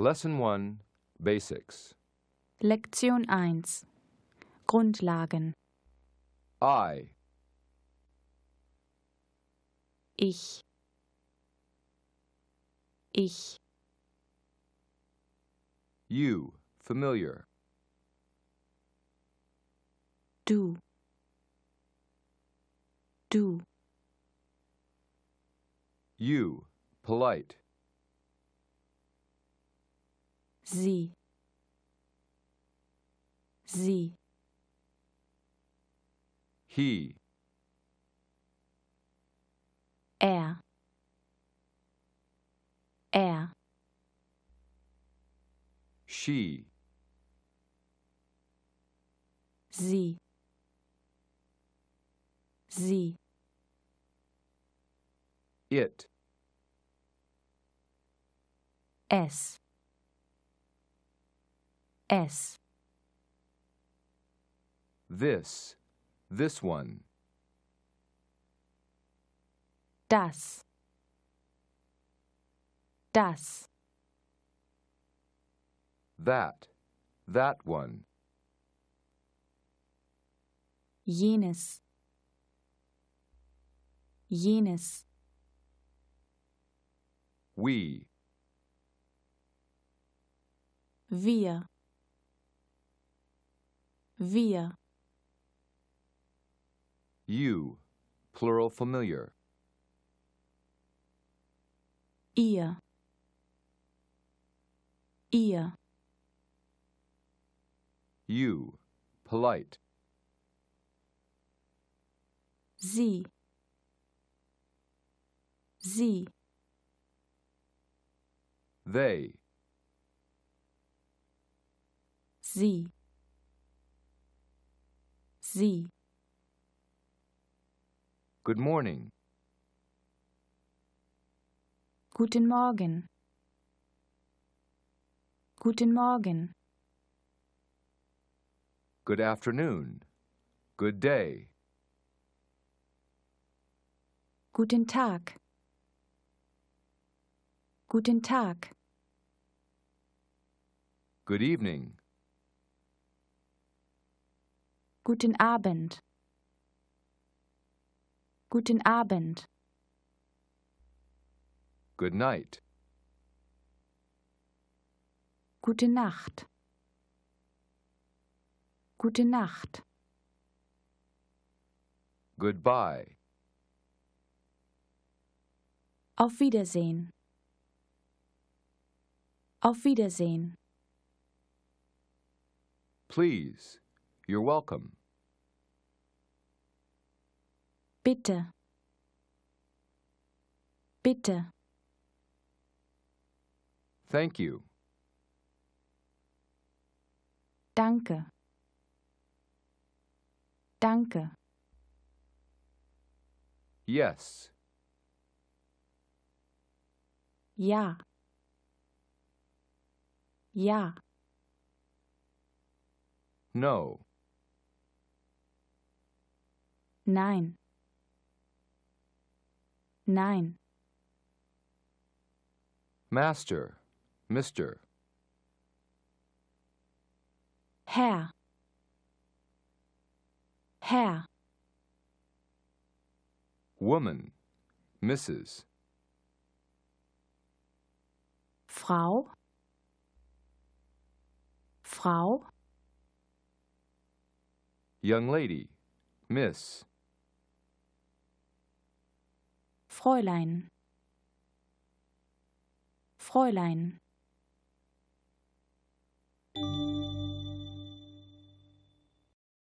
Lesson 1 Basics Lektion 1 Grundlagen I Ich Ich You familiar Du Du You polite sie sie he er er she sie sie it s S. This, this one. Das, das. That, that one. Jenes, jenes. We. Wir. Wir. You, plural familiar. Ihr. Ihr. You, polite. Sie. Sie. They. Sie. Z. Good morning. Guten Morgen. Guten Morgen. Good afternoon. Good day. Guten Tag. Guten Tag. Good evening. Guten Abend. Guten Abend. Good night. Gute Nacht. Gute Nacht. Goodbye. Auf Wiedersehen. Auf Wiedersehen. Please. You're welcome. Bitte. Bitte. Thank you. Danke. Danke. Yes. Ja. Ja. No. Nein. 9. Master, Mr. Herr, Herr. Woman, Mrs. Frau, Frau. Young lady, Miss. Fräulein Fräulein